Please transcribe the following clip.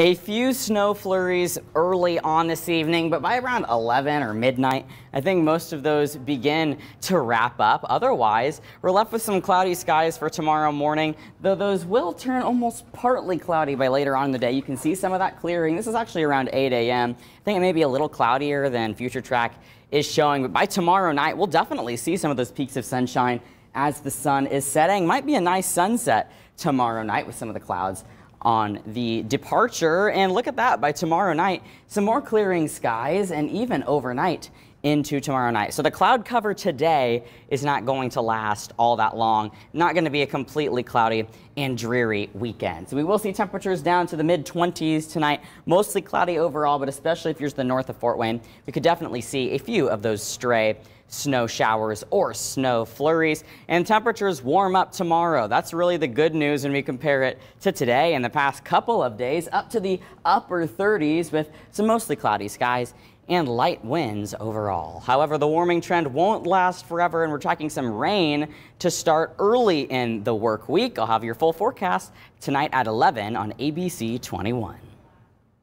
A few snow flurries early on this evening, but by around 11 or midnight, I think most of those begin to wrap up. Otherwise, we're left with some cloudy skies for tomorrow morning, though those will turn almost partly cloudy by later on in the day. You can see some of that clearing. This is actually around 8 a.m. I think it may be a little cloudier than Future Track is showing, but by tomorrow night, we'll definitely see some of those peaks of sunshine as the sun is setting. Might be a nice sunset tomorrow night with some of the clouds on the departure. And look at that, by tomorrow night, some more clearing skies and even overnight into tomorrow night. So the cloud cover today is not going to last all that long. Not going to be a completely cloudy and dreary weekend. So we will see temperatures down to the mid 20s tonight. Mostly cloudy overall, but especially if you're to the north of Fort Wayne, we could definitely see a few of those stray snow showers or snow flurries and temperatures warm up tomorrow. That's really the good news when we compare it to today and the past couple of days up to the upper 30s with some mostly cloudy skies and light winds overall. However, the warming trend won't last forever, and we're tracking some rain to start early in the work week. I'll have your full forecast tonight at 11 on ABC 21.